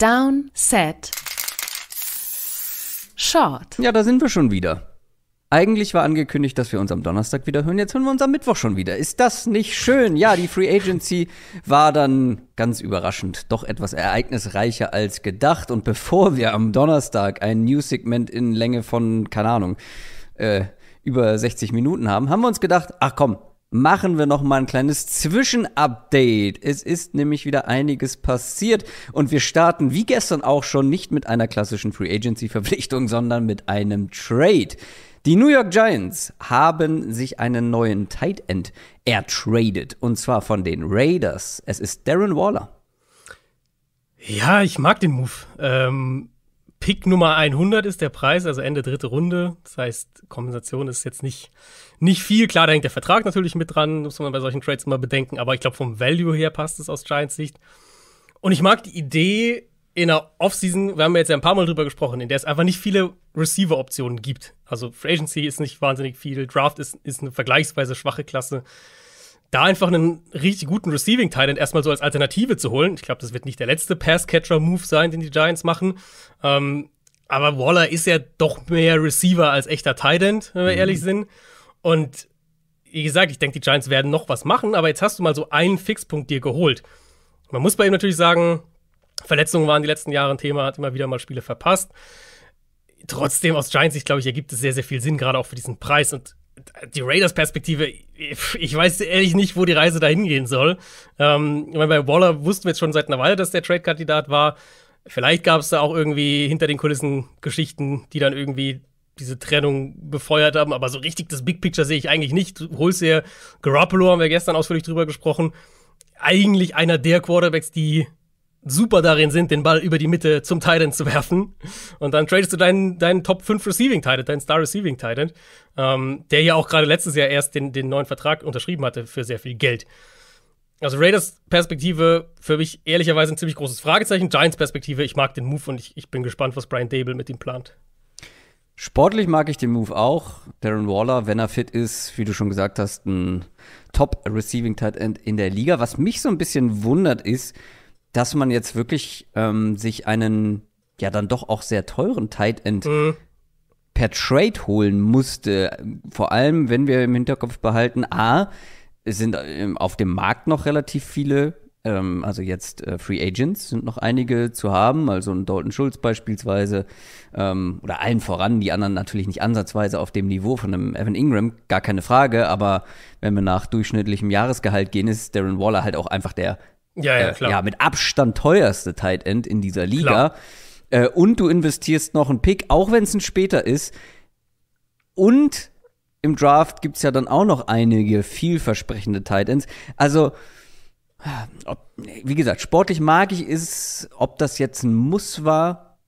Down, Set, Short. Ja, da sind wir schon wieder. Eigentlich war angekündigt, dass wir uns am Donnerstag wieder hören. Jetzt hören wir uns am Mittwoch schon wieder. Ist das nicht schön? Ja, die Free Agency war dann ganz überraschend doch etwas ereignisreicher als gedacht. Und bevor wir am Donnerstag ein News-Segment in Länge von, keine Ahnung, äh, über 60 Minuten haben, haben wir uns gedacht, ach komm, machen wir noch mal ein kleines Zwischenupdate. Es ist nämlich wieder einiges passiert und wir starten wie gestern auch schon nicht mit einer klassischen Free Agency Verpflichtung, sondern mit einem Trade. Die New York Giants haben sich einen neuen Tight End ertradet und zwar von den Raiders. Es ist Darren Waller. Ja, ich mag den Move. Ähm, Pick Nummer 100 ist der Preis, also Ende dritte Runde. Das heißt, Kompensation ist jetzt nicht nicht viel. Klar, da hängt der Vertrag natürlich mit dran, muss man bei solchen Trades immer bedenken, aber ich glaube, vom Value her passt es aus Giants Sicht. Und ich mag die Idee in der Offseason, wir haben jetzt ja ein paar Mal drüber gesprochen, in der es einfach nicht viele Receiver-Optionen gibt. Also Free Agency ist nicht wahnsinnig viel, Draft ist, ist eine vergleichsweise schwache Klasse. Da einfach einen richtig guten receiving Titan erstmal so als Alternative zu holen. Ich glaube, das wird nicht der letzte Pass-Catcher-Move sein, den die Giants machen. Ähm, aber Waller ist ja doch mehr Receiver als echter Titan, wenn wir mhm. ehrlich sind. Und wie gesagt, ich denke, die Giants werden noch was machen, aber jetzt hast du mal so einen Fixpunkt dir geholt. Man muss bei ihm natürlich sagen, Verletzungen waren die letzten Jahre ein Thema, hat immer wieder mal Spiele verpasst. Trotzdem, aus Giants Sicht, glaube ich, ergibt es sehr, sehr viel Sinn, gerade auch für diesen Preis. Und die Raiders-Perspektive, ich weiß ehrlich nicht, wo die Reise dahin gehen soll. Ähm, ich meine, bei Waller wussten wir jetzt schon seit einer Weile, dass der Trade-Kandidat war. Vielleicht gab es da auch irgendwie hinter den Kulissen Geschichten, die dann irgendwie diese Trennung befeuert haben. Aber so richtig das Big Picture sehe ich eigentlich nicht. Du holst dir Garoppolo, haben wir gestern ausführlich drüber gesprochen. Eigentlich einer der Quarterbacks, die super darin sind, den Ball über die Mitte zum Titan zu werfen. Und dann tradest du deinen, deinen Top 5 Receiving Titan, deinen Star Receiving Titan, ähm, der ja auch gerade letztes Jahr erst den, den neuen Vertrag unterschrieben hatte für sehr viel Geld. Also Raiders Perspektive für mich ehrlicherweise ein ziemlich großes Fragezeichen. Giants Perspektive, ich mag den Move und ich, ich bin gespannt, was Brian Dable mit ihm plant. Sportlich mag ich den Move auch. Darren Waller, wenn er fit ist, wie du schon gesagt hast, ein Top-Receiving-Tight End in der Liga. Was mich so ein bisschen wundert, ist, dass man jetzt wirklich ähm, sich einen ja dann doch auch sehr teuren Tight End mhm. per Trade holen musste. Vor allem, wenn wir im Hinterkopf behalten, a, es sind ähm, auf dem Markt noch relativ viele ähm, also jetzt äh, Free Agents sind noch einige zu haben, also ein Dalton Schulz beispielsweise ähm, oder allen voran, die anderen natürlich nicht ansatzweise auf dem Niveau von einem Evan Ingram, gar keine Frage, aber wenn wir nach durchschnittlichem Jahresgehalt gehen, ist Darren Waller halt auch einfach der ja, ja, äh, ja mit Abstand teuerste Tight End in dieser Liga. Äh, und du investierst noch einen Pick, auch wenn es ein später ist. Und im Draft gibt es ja dann auch noch einige vielversprechende Tight Ends. Also, ob, wie gesagt, sportlich mag ich es, ob das jetzt ein Muss war,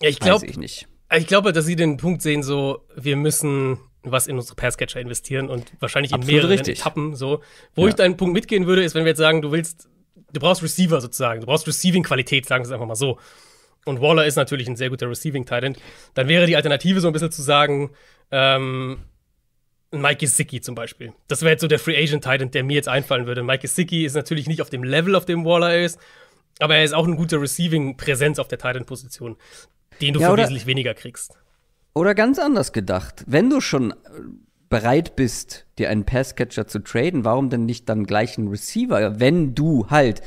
ja, ich glaub, weiß ich nicht. Ich glaube, dass sie den Punkt sehen, so, wir müssen was in unsere Passcatcher investieren und wahrscheinlich Absolut in mehreren richtig. Etappen, so. Wo ja. ich deinen Punkt mitgehen würde, ist, wenn wir jetzt sagen, du willst, du brauchst Receiver sozusagen, du brauchst Receiving-Qualität, sagen wir es einfach mal so. Und Waller ist natürlich ein sehr guter Receiving Titan. Dann wäre die Alternative so ein bisschen zu sagen, ähm, Mike Gesicki zum Beispiel. Das wäre jetzt so der Free Agent Titan, der mir jetzt einfallen würde. Mike Gesicki ist natürlich nicht auf dem Level, auf dem Waller ist, aber er ist auch eine gute Receiving-Präsenz auf der Titan-Position, den du ja, für oder, wesentlich weniger kriegst. Oder ganz anders gedacht, wenn du schon bereit bist, dir einen Passcatcher zu traden, warum denn nicht dann gleich einen Receiver, wenn du halt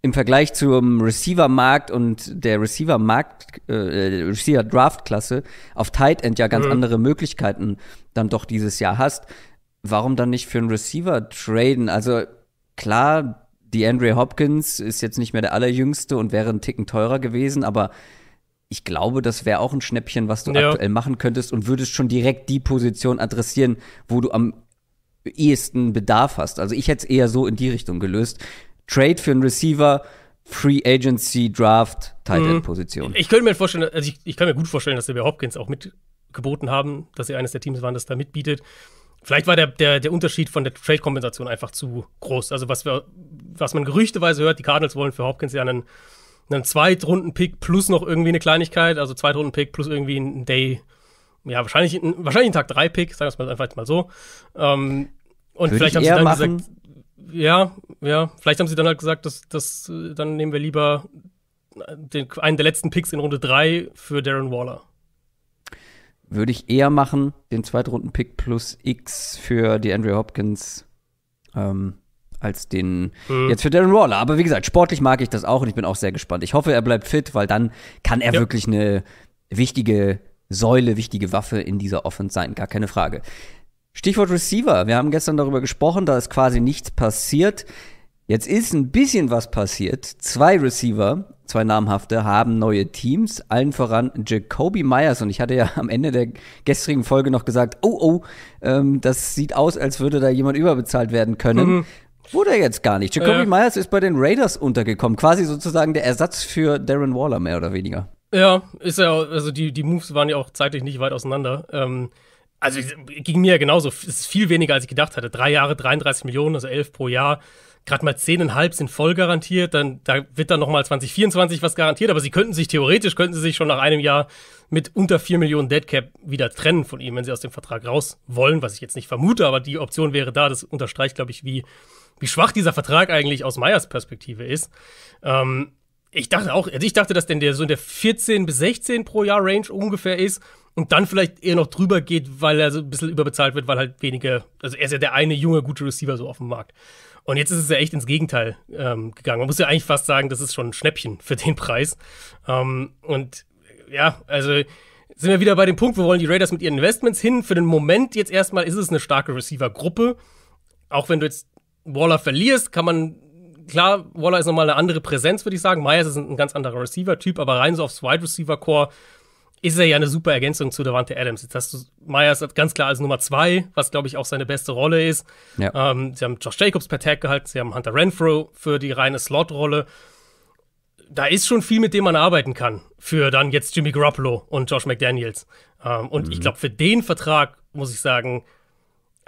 im Vergleich zum Receiver-Markt und der Receiver-Markt, äh, Receiver-Draft-Klasse auf Tight End ja ganz mhm. andere Möglichkeiten dann doch dieses Jahr hast, warum dann nicht für einen Receiver traden? Also klar, die Andre Hopkins ist jetzt nicht mehr der allerjüngste und wäre ein Ticken teurer gewesen, aber ich glaube, das wäre auch ein Schnäppchen, was du ja. aktuell machen könntest und würdest schon direkt die Position adressieren, wo du am ehesten Bedarf hast. Also ich hätte es eher so in die Richtung gelöst, Trade für einen Receiver, Free Agency Draft, Tight End mhm. Position. Ich, ich könnte mir vorstellen, also ich, ich kann mir gut vorstellen, dass wir Hopkins auch mitgeboten haben, dass sie eines der Teams waren, das da mitbietet. Vielleicht war der, der, der Unterschied von der Trade-Kompensation einfach zu groß. Also, was, wir, was man gerüchteweise hört, die Cardinals wollen für Hopkins ja einen, einen Zweitrunden-Pick plus noch irgendwie eine Kleinigkeit, also Zweitrunden-Pick plus irgendwie einen Day, ja, wahrscheinlich, wahrscheinlich einen Tag-3-Pick, sagen wir es mal einfach mal so. Ähm, und Würde vielleicht haben sie dann machen. gesagt, ja, ja. Vielleicht haben sie dann halt gesagt, dass, dass äh, dann nehmen wir lieber äh, den, einen der letzten Picks in Runde 3 für Darren Waller. Würde ich eher machen, den Zweitrunden-Pick plus X für die Andrew Hopkins. Ähm, als den mhm. jetzt für Darren Waller. Aber wie gesagt, sportlich mag ich das auch und ich bin auch sehr gespannt. Ich hoffe, er bleibt fit, weil dann kann er ja. wirklich eine wichtige Säule, wichtige Waffe in dieser Offense sein, gar keine Frage. Stichwort Receiver. Wir haben gestern darüber gesprochen, da ist quasi nichts passiert. Jetzt ist ein bisschen was passiert. Zwei Receiver, zwei namhafte, haben neue Teams. Allen voran Jacoby Myers. Und ich hatte ja am Ende der gestrigen Folge noch gesagt, oh, oh, ähm, das sieht aus, als würde da jemand überbezahlt werden können. Mhm. Wurde er jetzt gar nicht. Jacoby äh. Myers ist bei den Raiders untergekommen. Quasi sozusagen der Ersatz für Darren Waller, mehr oder weniger. Ja, ist ja, also die, die Moves waren ja auch zeitlich nicht weit auseinander. Ähm, also ging mir ja genauso. Es ist viel weniger, als ich gedacht hatte. Drei Jahre, 33 Millionen, also elf pro Jahr. Gerade mal zehneinhalb sind voll garantiert. Dann da wird dann nochmal 2024 was garantiert. Aber sie könnten sich theoretisch, könnten sie sich schon nach einem Jahr mit unter vier Millionen Deadcap wieder trennen von ihm, wenn sie aus dem Vertrag raus wollen, was ich jetzt nicht vermute. Aber die Option wäre da. Das unterstreicht, glaube ich, wie, wie schwach dieser Vertrag eigentlich aus Meyers Perspektive ist. Ähm, ich dachte auch, also ich dachte, dass denn der so in der 14 bis 16 pro Jahr Range ungefähr ist und dann vielleicht eher noch drüber geht, weil er so ein bisschen überbezahlt wird, weil halt weniger, also er ist ja der eine junge, gute Receiver so auf dem Markt. Und jetzt ist es ja echt ins Gegenteil ähm, gegangen. Man muss ja eigentlich fast sagen, das ist schon ein Schnäppchen für den Preis. Ähm, und ja, also sind wir wieder bei dem Punkt, wo wollen die Raiders mit ihren Investments hin? Für den Moment jetzt erstmal ist es eine starke Receiver-Gruppe. Auch wenn du jetzt Waller verlierst, kann man klar, Waller ist nochmal eine andere Präsenz, würde ich sagen. Myers ist ein, ganz anderer Receiver-Typ, aber rein so aufs Wide Receiver-Core ist er ja eine super Ergänzung zu Davante Adams. Jetzt hast du Myers ganz klar als Nummer zwei, was glaube ich auch seine beste Rolle ist. Ja. Ähm, sie haben Josh Jacobs per Tag gehalten, sie haben Hunter Renfro für die reine Slot-Rolle. Da ist schon viel, mit dem man arbeiten kann für dann jetzt Jimmy Garoppolo und Josh McDaniels. Ähm, und mhm. ich glaube, für den Vertrag muss ich sagen,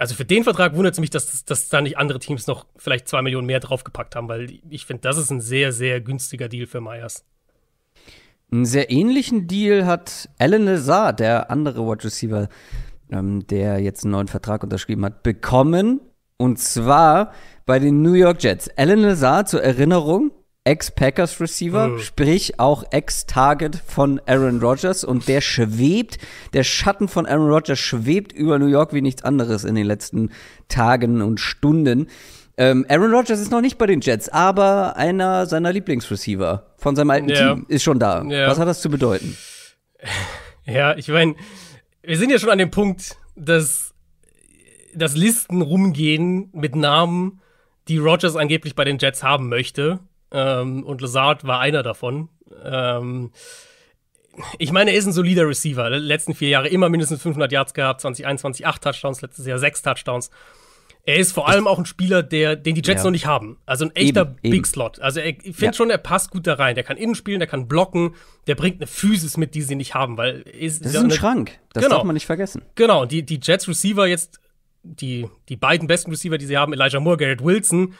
also für den Vertrag wundert es mich, dass, dass da nicht andere Teams noch vielleicht zwei Millionen mehr draufgepackt haben, weil ich finde, das ist ein sehr, sehr günstiger Deal für Myers. Einen sehr ähnlichen Deal hat Alan Lazar, der andere Wide Receiver, ähm, der jetzt einen neuen Vertrag unterschrieben hat, bekommen. Und zwar bei den New York Jets. Alan Lazar, zur Erinnerung, Ex-Packers-Receiver, mhm. Äh. sprich auch Ex-Target von Aaron Rodgers und der schwebt, der Schatten von Aaron Rodgers schwebt über New York wie nichts anderes in den letzten Tagen und Stunden. Ähm, Aaron Rodgers ist noch nicht bei den Jets, aber einer seiner Lieblingsreceiver von seinem alten ja. Team ist schon da. Ja. Was hat das zu bedeuten? Ja, ich meine, wir sind ja schon an dem Punkt, dass, dass Listen rumgehen mit Namen, die Rodgers angeblich bei den Jets haben möchte ähm, und Lazard war einer davon. Ähm, ich meine, er ist ein solider Receiver. Die letzten vier Jahre immer mindestens 500 Yards gehabt, 2021 8 Touchdowns, letztes Jahr sechs Touchdowns. Er ist vor allem auch ein Spieler, der, den die Jets ja. noch nicht haben. Also ein echter eben, eben. Big Slot. Also er, ich finde ja. schon, er passt gut da rein. Der kann innen spielen, der kann blocken, der bringt eine Physis mit, die sie nicht haben, weil ist, das ist ein Schrank. Das genau. darf man nicht vergessen. Genau. Die, die Jets Receiver jetzt, die, die beiden besten Receiver, die sie haben, Elijah Moore, Garrett Wilson,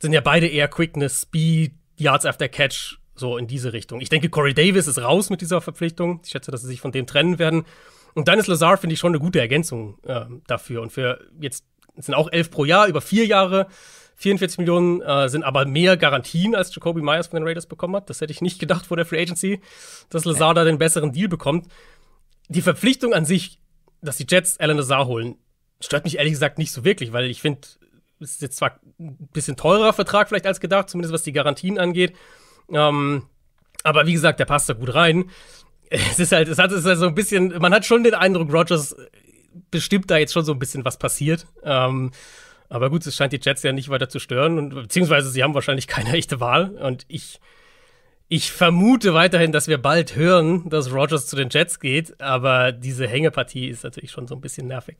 sind ja beide eher Quickness, Speed, Yards after Catch, so in diese Richtung. Ich denke, Corey Davis ist raus mit dieser Verpflichtung. Ich schätze, dass sie sich von dem trennen werden. Und dann ist Lazar, finde ich, schon eine gute Ergänzung äh, dafür. Und für jetzt sind auch elf pro Jahr, über vier Jahre. 44 Millionen äh, sind aber mehr Garantien, als Jacoby Myers von den Raiders bekommen hat. Das hätte ich nicht gedacht vor der Free Agency, dass Lazar da den besseren Deal bekommt. Die Verpflichtung an sich, dass die Jets Alan Lazar holen, stört mich ehrlich gesagt nicht so wirklich, weil ich finde, ist jetzt zwar ein bisschen teurer Vertrag vielleicht als gedacht, zumindest was die Garantien angeht. Ähm, aber wie gesagt, der passt da gut rein. Es ist halt, es hat es halt so ein bisschen, man hat schon den Eindruck, Rogers äh, bestimmt da jetzt schon so ein bisschen was passiert. Ähm, aber gut, es scheint die Jets ja nicht weiter zu stören und beziehungsweise sie haben wahrscheinlich keine echte Wahl. Und ich, ich vermute weiterhin, dass wir bald hören, dass Rogers zu den Jets geht, aber diese Hängepartie ist natürlich schon so ein bisschen nervig.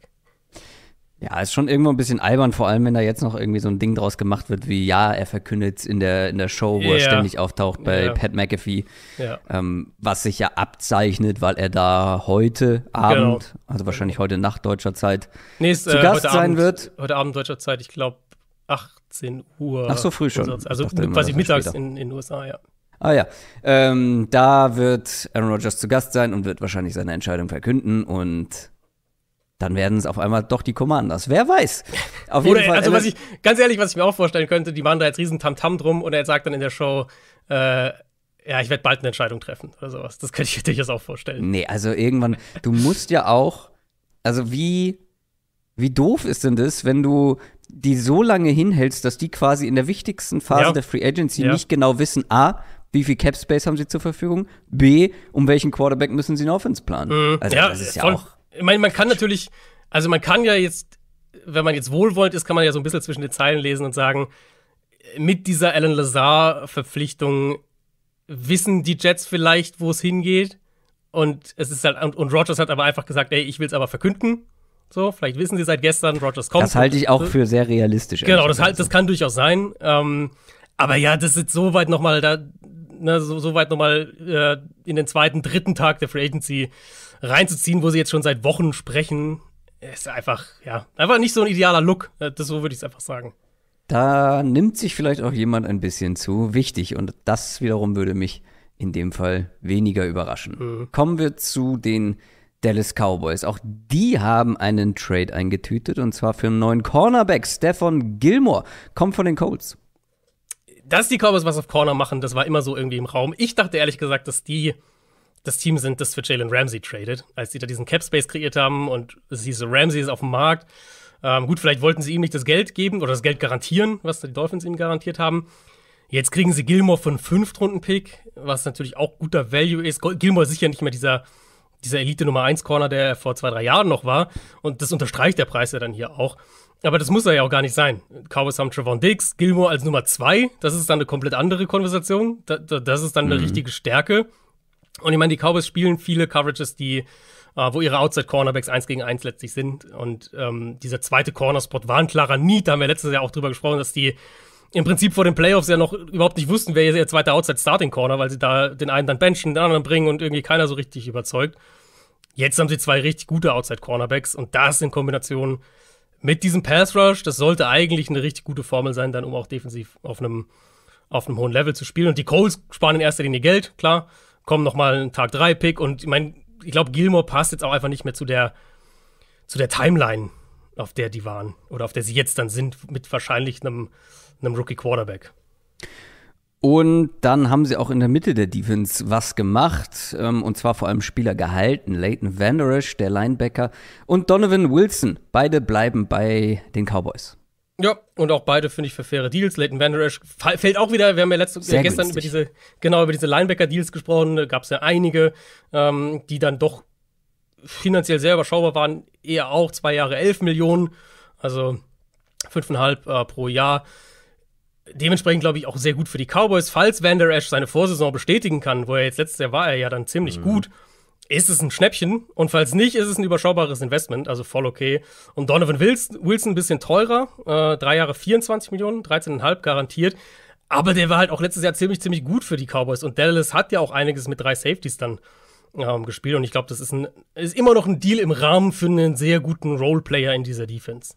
Ja, ist schon irgendwo ein bisschen albern, vor allem wenn da jetzt noch irgendwie so ein Ding draus gemacht wird, wie ja, er verkündet in der, in der Show, wo yeah. er ständig auftaucht bei yeah. Pat McAfee, yeah. ähm, was sich ja abzeichnet, weil er da heute genau. Abend, genau. also wahrscheinlich heute Nacht deutscher Zeit, nee, ist, zu äh, Gast sein Abend, wird. Heute Abend deutscher Zeit, ich glaube 18 Uhr. Ach so, früh schon. Also quasi mittags in den USA, ja. Ah ja, ähm, da wird Aaron Rodgers zu Gast sein und wird wahrscheinlich seine Entscheidung verkünden und dann werden es auf einmal doch die Commanders. Wer weiß. Auf jeden Oder, Fall. Also, was ich, ganz ehrlich, was ich mir auch vorstellen könnte, die machen da jetzt riesen Tamtam drum und er sagt dann in der Show, äh, ja, ich werde bald eine Entscheidung treffen oder sowas. Das könnte ich dir jetzt auch vorstellen. Nee, also irgendwann, du musst ja auch, also wie, wie doof ist denn das, wenn du die so lange hinhältst, dass die quasi in der wichtigsten Phase ja. der Free Agency ja. nicht genau wissen, a, wie viel Cap Space haben sie zur Verfügung, b, um welchen Quarterback müssen sie eine Offense planen? Mhm. Also ja, das ist ja voll. auch ich meine, man kann natürlich, also man kann ja jetzt, wenn man jetzt wohlwollend ist, kann man ja so ein bisschen zwischen den Zeilen lesen und sagen, mit dieser Alan Lazar-Verpflichtung wissen die Jets vielleicht, wo es hingeht. Und es ist halt, und, und Rogers hat aber einfach gesagt, ey, ich will es aber verkünden. So, vielleicht wissen sie seit gestern, Rogers kommt. Das halte ich auch für sehr realistisch. Genau, das, halt, das kann durchaus sein. Ähm, aber ja, das ist so weit nochmal da, ne, so, so weit nochmal äh, in den zweiten, dritten Tag der Free Agency reinzuziehen, wo sie jetzt schon seit Wochen sprechen, ist einfach, ja, einfach nicht so ein idealer Look. Äh, das, so würde ich es einfach sagen. Da nimmt sich vielleicht auch jemand ein bisschen zu wichtig und das wiederum würde mich in dem Fall weniger überraschen. Mhm. Kommen wir zu den Dallas Cowboys. Auch die haben einen Trade eingetütet und zwar für einen neuen Cornerback. Stefan Gilmore kommt von den Colts. Dass die Cowboys was auf Corner machen, das war immer so irgendwie im Raum. Ich dachte ehrlich gesagt, dass die das Team sind, das für Jalen Ramsey tradet, als die da diesen Cap Space kreiert haben und es hieß Ramsey ist auf dem Markt. Ähm, gut, vielleicht wollten sie ihm nicht das Geld geben oder das Geld garantieren, was die Dolphins ihm garantiert haben. Jetzt kriegen sie Gilmore von fünf Runden pick was natürlich auch guter Value ist. Gilmore ist sicher nicht mehr dieser, dieser Elite Nummer 1 Corner, der er vor zwei, drei Jahren noch war. Und das unterstreicht der Preis ja dann hier auch. Aber das muss er ja auch gar nicht sein. Cowboys haben Trevon Diggs, Gilmore als Nummer 2. Das ist dann eine komplett andere Konversation. das ist dann eine mhm. richtige Stärke. Und ich meine, die Cowboys spielen viele Coverages, die, äh, wo ihre Outside-Cornerbacks eins gegen eins letztlich sind. Und ähm, dieser zweite Cornerspot war ein klarer Need. Da haben wir letztes Jahr auch drüber gesprochen, dass die im Prinzip vor den Playoffs ja noch überhaupt nicht wussten, wer ihr zweiter Outside-Starting-Corner, weil sie da den einen dann benchen, den anderen bringen und irgendwie keiner so richtig überzeugt. Jetzt haben sie zwei richtig gute Outside-Cornerbacks und das in Kombination mit diesem Pass-Rush, das sollte eigentlich eine richtig gute Formel sein, dann um auch defensiv auf einem auf einem hohen Level zu spielen. Und die Coles sparen in erster Linie Geld, klar komm, nochmal ein Tag 3-Pick. Und ich meine, ich glaube, Gilmore passt jetzt auch einfach nicht mehr zu der, zu der Timeline, auf der die waren oder auf der sie jetzt dann sind, mit wahrscheinlich einem, einem Rookie-Quarterback. Und dann haben sie auch in der Mitte der Defense was gemacht, ähm, und zwar vor allem Spieler gehalten. Leighton Vanderish, der Linebacker, und Donovan Wilson. Beide bleiben bei den Cowboys. Ja, und auch beide finde ich für faire Deals. Leighton Vander Esch fällt auch wieder. Wir haben ja letzte, äh, gestern über diese, genau, über diese Linebacker-Deals gesprochen. Da gab es ja einige, ähm, die dann doch finanziell sehr überschaubar waren. Eher auch zwei Jahre 11 Millionen, also fünfeinhalb äh, pro Jahr. Dementsprechend glaube ich auch sehr gut für die Cowboys, falls Vander Esch seine Vorsaison bestätigen kann, wo er jetzt letztes Jahr war er ja dann ziemlich mhm. gut ist es ein Schnäppchen und falls nicht, ist es ein überschaubares Investment, also voll okay. Und Donovan Wilson ein bisschen teurer, äh, drei Jahre 24 Millionen, 13,5 garantiert. Aber der war halt auch letztes Jahr ziemlich, ziemlich gut für die Cowboys und Dallas hat ja auch einiges mit drei Safeties dann ähm, gespielt und ich glaube, das ist, ein, ist immer noch ein Deal im Rahmen für einen sehr guten Roleplayer in dieser Defense.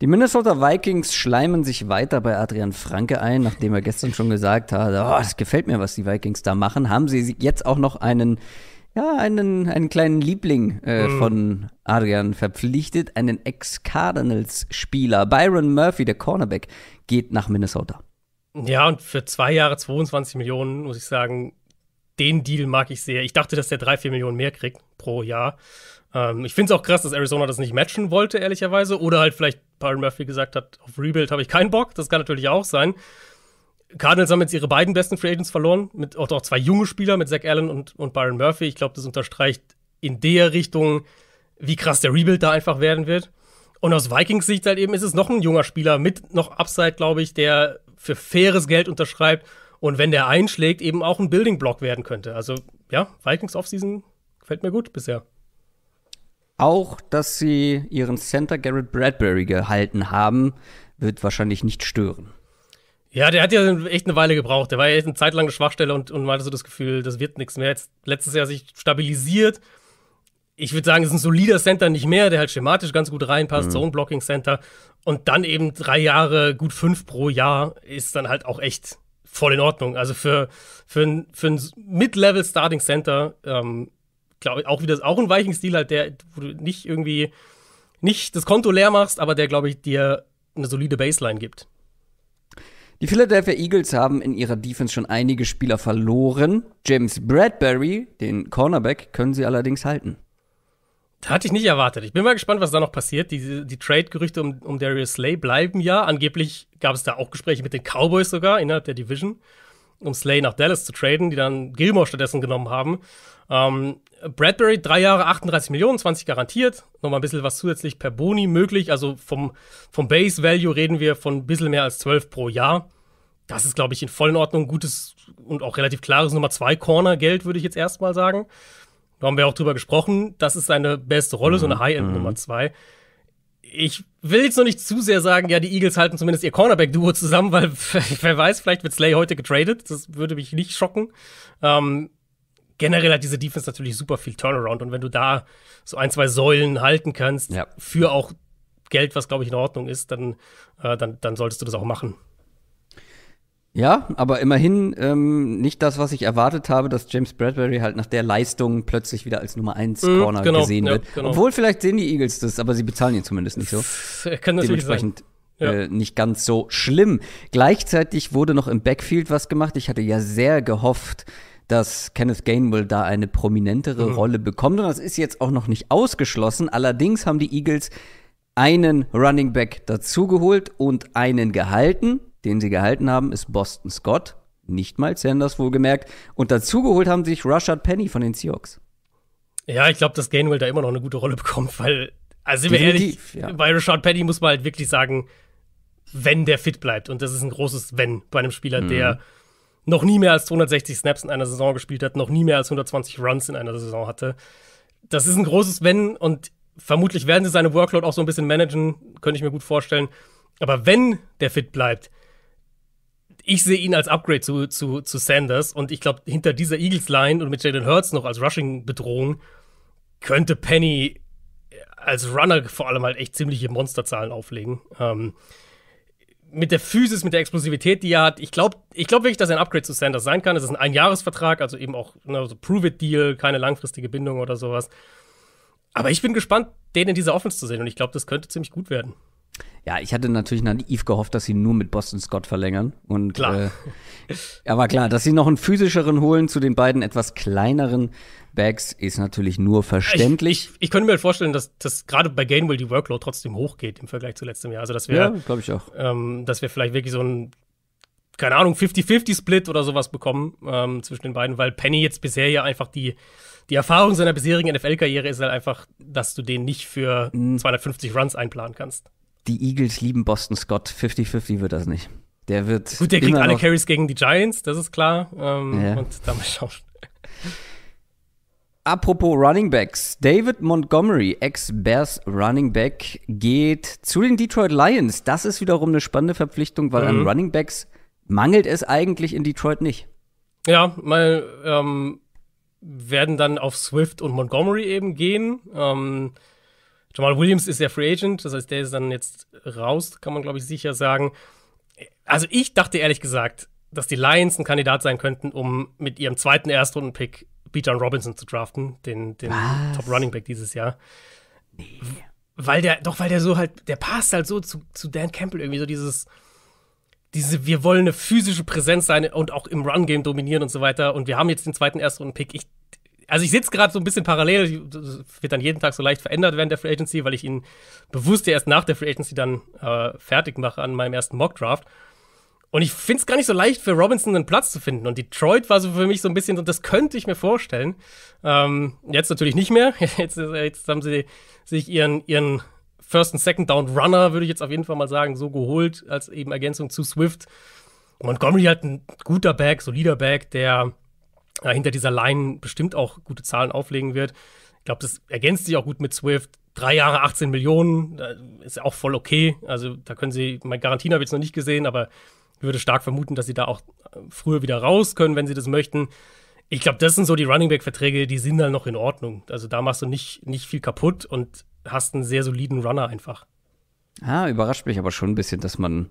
Die Minnesota Vikings schleimen sich weiter bei Adrian Franke ein, nachdem er gestern schon gesagt hat, es oh, gefällt mir, was die Vikings da machen. Haben sie jetzt auch noch einen ja, einen, einen kleinen Liebling äh, mhm. von Adrian verpflichtet, einen Ex-Cardinals-Spieler. Byron Murphy, der Cornerback, geht nach Minnesota. Ja, und für zwei Jahre 22 Millionen, muss ich sagen, den Deal mag ich sehr. Ich dachte, dass der drei, vier Millionen mehr kriegt pro Jahr. Ähm, ich finde es auch krass, dass Arizona das nicht matchen wollte, ehrlicherweise. Oder halt vielleicht Byron Murphy gesagt hat, auf Rebuild habe ich keinen Bock. Das kann natürlich auch sein. Cardinals haben jetzt ihre beiden besten Free Agents verloren, mit auch, auch zwei junge Spieler, mit Zach Allen und, und Byron Murphy. Ich glaube, das unterstreicht in der Richtung, wie krass der Rebuild da einfach werden wird. Und aus Vikings Sicht halt eben ist es noch ein junger Spieler mit noch Upside, glaube ich, der für faires Geld unterschreibt und wenn der einschlägt, eben auch ein Building Block werden könnte. Also ja, Vikings Offseason gefällt mir gut bisher. Auch, dass sie ihren Center Garrett Bradbury gehalten haben, wird wahrscheinlich nicht stören. Ja, der hat ja echt eine Weile gebraucht. Der war ja echt eine Zeit lang eine Schwachstelle und, und man hatte so das Gefühl, das wird nichts mehr. Jetzt letztes Jahr sich stabilisiert. Ich würde sagen, es ist ein solider Center nicht mehr, der halt schematisch ganz gut reinpasst, mhm. Zone-Blocking-Center. Und dann eben drei Jahre, gut fünf pro Jahr, ist dann halt auch echt voll in Ordnung. Also für, für ein, für ein Mid-Level-Starting-Center, ähm, glaube ich, auch wieder auch ein Weichen-Stil halt, der, wo du nicht irgendwie nicht das Konto leer machst, aber der, glaube ich, dir eine solide Baseline gibt. Die Philadelphia Eagles haben in ihrer Defense schon einige Spieler verloren. James Bradbury, den Cornerback, können sie allerdings halten. Hatte ich nicht erwartet. Ich bin mal gespannt, was da noch passiert. Die, die Trade-Gerüchte um, um Darius Slay bleiben ja. Angeblich gab es da auch Gespräche mit den Cowboys sogar innerhalb der Division, um Slay nach Dallas zu traden, die dann Gilmore stattdessen genommen haben. Ähm, Bradbury, drei Jahre, 38 Millionen, 20 garantiert. Nochmal ein bisschen was zusätzlich per Boni möglich. Also vom, vom Base-Value reden wir von ein bisschen mehr als 12 pro Jahr das ist, glaube ich, in vollen Ordnung. Gutes und auch relativ klares Nummer zwei Corner-Geld, würde ich jetzt erstmal sagen. Da haben wir auch drüber gesprochen. Das ist seine beste Rolle, mhm. so eine High-End-Nummer mhm. zwei. Ich will jetzt noch nicht zu sehr sagen, ja, die Eagles halten zumindest ihr Cornerback-Duo zusammen, weil wer weiß, vielleicht wird Slay heute getradet. Das würde mich nicht schocken. Ähm, generell hat diese Defense natürlich super viel Turnaround. Und wenn du da so ein, zwei Säulen halten kannst, ja. für auch Geld, was, glaube ich, in Ordnung ist, dann, äh, dann, dann solltest du das auch machen. Ja, aber immerhin ähm, nicht das, was ich erwartet habe, dass James Bradbury halt nach der Leistung plötzlich wieder als Nummer 1 mm, Corner genau, gesehen ja, wird. Genau. Obwohl vielleicht sehen die Eagles das, aber sie bezahlen ihn zumindest nicht so. Kann natürlich Dementsprechend sein. Äh, ja. Äh, nicht ganz so schlimm. Gleichzeitig wurde noch im Backfield was gemacht. Ich hatte ja sehr gehofft, dass Kenneth Gainwell da eine prominentere mhm. Rolle bekommt. Und das ist jetzt auch noch nicht ausgeschlossen. Allerdings haben die Eagles einen Running Back dazugeholt und einen gehalten den sie gehalten haben, ist Boston Scott, nicht mal Sanders wohlgemerkt. Und dazu geholt haben sich Rashad Penny von den Seahawks. Ja, ich glaube, dass Gainwell da immer noch eine gute Rolle bekommt, weil, also sind wir ehrlich, ja. bei Rashad Penny muss man halt wirklich sagen, wenn der fit bleibt. Und das ist ein großes Wenn bei einem Spieler, mhm. der noch nie mehr als 260 Snaps in einer Saison gespielt hat, noch nie mehr als 120 Runs in einer Saison hatte. Das ist ein großes Wenn und vermutlich werden sie seine Workload auch so ein bisschen managen, könnte ich mir gut vorstellen. Aber wenn der fit bleibt, ich sehe ihn als Upgrade zu, zu, zu Sanders und ich glaube, hinter dieser Eagles-Line und mit Jalen Hurts noch als Rushing-Bedrohung könnte Penny äh, als Runner vor allem halt echt ziemliche Monsterzahlen auflegen. Ähm, mit der Physis, mit der Explosivität, die er hat, ich glaube ich glaub wirklich, dass er ein Upgrade zu Sanders sein kann. Es ist ein Einjahresvertrag, also eben auch ne, so Prove-It-Deal, keine langfristige Bindung oder sowas. Aber ich bin gespannt, den in dieser Offense zu sehen und ich glaube, das könnte ziemlich gut werden. Ja, ich hatte natürlich naiv gehofft, dass sie nur mit Boston Scott verlängern. Und, klar. Äh, aber klar, dass sie noch einen physischeren holen zu den beiden etwas kleineren Bags, ist natürlich nur verständlich. Ich, ich, ich könnte mir vorstellen, dass, dass gerade bei Gainwell die Workload trotzdem hochgeht im Vergleich zu letztem Jahr. Also, dass wir, ja, glaube ich auch. Ähm, dass wir vielleicht wirklich so ein keine Ahnung, 50-50-Split oder sowas bekommen ähm, zwischen den beiden, weil Penny jetzt bisher ja einfach die, die Erfahrung seiner bisherigen NFL-Karriere ist halt einfach, dass du den nicht für 250 mhm. Runs einplanen kannst die Eagles lieben Boston Scott. 50-50 wird das nicht. Der wird. Gut, der kriegt alle Carries gegen die Giants, das ist klar. Ähm, ja. Und damit schauen. Apropos Running Backs, David Montgomery, Ex-Bears Running Back, geht zu den Detroit Lions. Das ist wiederum eine spannende Verpflichtung, weil mhm. an Running Backs mangelt es eigentlich in Detroit nicht. Ja, mal ähm, werden dann auf Swift und Montgomery eben gehen. Ähm, Jamal Williams ist ja Free Agent, das heißt, der ist dann jetzt raus, kann man, glaube ich, sicher sagen. Also ich dachte ehrlich gesagt, dass die Lions ein Kandidat sein könnten, um mit ihrem zweiten Erstrunden-Pick Bijan Robinson zu draften, den, den Top Running Back dieses Jahr. Nee. Weil der, doch, weil der so halt, der passt halt so zu, zu Dan Campbell irgendwie, so dieses, diese, wir wollen eine physische Präsenz sein und auch im Run-Game dominieren und so weiter. Und wir haben jetzt den zweiten Erstrunden-Pick. Ich also ich sitze gerade so ein bisschen parallel, das wird dann jeden Tag so leicht verändert während der Free Agency, weil ich ihn bewusst ja erst nach der Free Agency dann äh, fertig mache an meinem ersten Mock-Draft. Und ich finde es gar nicht so leicht, für Robinson einen Platz zu finden. Und Detroit war so für mich so ein bisschen so, das könnte ich mir vorstellen. Ähm, jetzt natürlich nicht mehr. Jetzt, jetzt haben sie sich ihren, ihren First- und Second-Down-Runner, würde ich jetzt auf jeden Fall mal sagen, so geholt, als eben Ergänzung zu Swift. Montgomery hat ein guter Back, solider Back, der äh, hinter dieser Line bestimmt auch gute Zahlen auflegen wird. Ich glaube, das ergänzt sich auch gut mit Swift. Drei Jahre 18 Millionen ist ja auch voll okay. Also da können sie, mein Garantien habe ich jetzt noch nicht gesehen, aber ich würde stark vermuten, dass sie da auch äh, früher wieder raus können, wenn sie das möchten. Ich glaube, das sind so die Running Back Verträge, die sind dann noch in Ordnung. Also da machst du nicht, nicht viel kaputt und hast einen sehr soliden Runner einfach. Ah, überrascht mich aber schon ein bisschen, dass man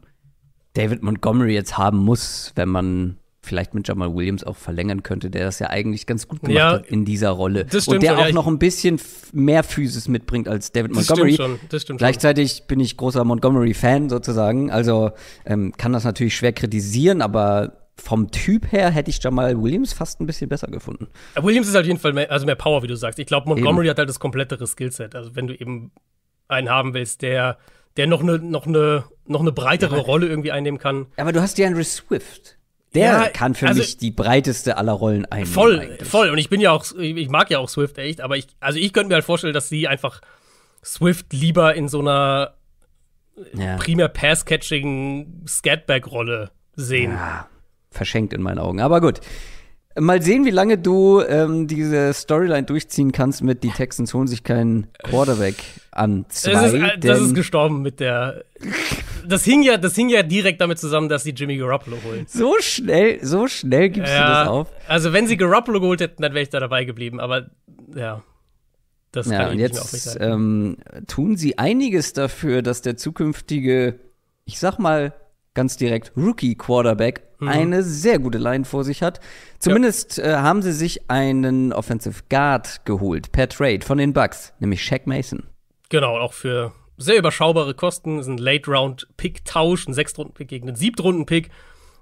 David Montgomery jetzt haben muss, wenn man vielleicht mit Jamal Williams auch verlängern könnte, der das ja eigentlich ganz gut gemacht ja, hat in dieser Rolle. und der so, auch ja, noch ein bisschen mehr Physis mitbringt als David das Montgomery. Stimmt schon, das stimmt Gleichzeitig schon. bin ich großer Montgomery-Fan sozusagen, also ähm, kann das natürlich schwer kritisieren, aber vom Typ her hätte ich Jamal Williams fast ein bisschen besser gefunden. Williams ist halt auf jeden Fall mehr, also mehr Power, wie du sagst. Ich glaube, Montgomery eben. hat halt das komplettere Skillset. Also wenn du eben einen haben willst, der, der noch eine noch ne, noch ne breitere Rolle irgendwie einnehmen kann. Aber du hast ja DeAndre Swift der ja, kann für also, mich die breiteste aller Rollen ein. Voll, eigentlich. voll. Und ich bin ja auch, ich mag ja auch Swift echt, aber ich, also ich könnte mir halt vorstellen, dass sie einfach Swift lieber in so einer äh, ja. primär pass-catching Scatback-Rolle sehen. Ja, verschenkt in meinen Augen. Aber gut. Mal sehen, wie lange du ähm, diese Storyline durchziehen kannst mit die Texans holen sich keinen Quarterback an. Zwei, das, ist, äh, das ist gestorben mit der das, hing ja, das hing ja direkt damit zusammen, dass sie Jimmy Garoppolo holen. So schnell, so schnell gibst ja, du das auf. Also, wenn sie Garoppolo geholt hätten, dann wäre ich da dabei geblieben, aber ja. Das ja, kann ich jetzt, nicht mehr ähm, tun sie einiges dafür, dass der zukünftige, ich sag mal ganz direkt, Rookie-Quarterback mhm. eine sehr gute Line vor sich hat. Zumindest ja. äh, haben sie sich einen Offensive Guard geholt, per Trade von den Bucks, nämlich Shaq Mason. Genau, auch für sehr überschaubare Kosten. Das ist ein Late-Round-Pick-Tausch, ein Sechstrunden-Pick gegen einen Siebtrunden-Pick.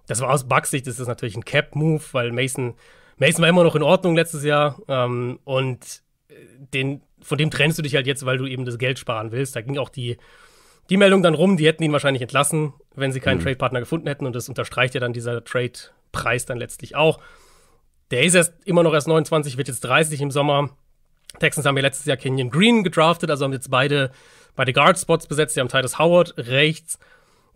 Das war aus Bugsicht, sicht das ist natürlich ein Cap-Move, weil Mason, Mason war immer noch in Ordnung letztes Jahr. Ähm, und äh, den, von dem trennst du dich halt jetzt, weil du eben das Geld sparen willst. Da ging auch die, die Meldung dann rum, die hätten ihn wahrscheinlich entlassen, wenn sie keinen mhm. Trade-Partner gefunden hätten. Und das unterstreicht ja dann dieser Trade-Preis dann letztlich auch. Der ist erst immer noch erst 29, wird jetzt 30 im Sommer. Texans haben ja letztes Jahr Kenyon Green gedraftet, also haben jetzt beide Beide Guard-Spots besetzt sie haben Titus Howard rechts.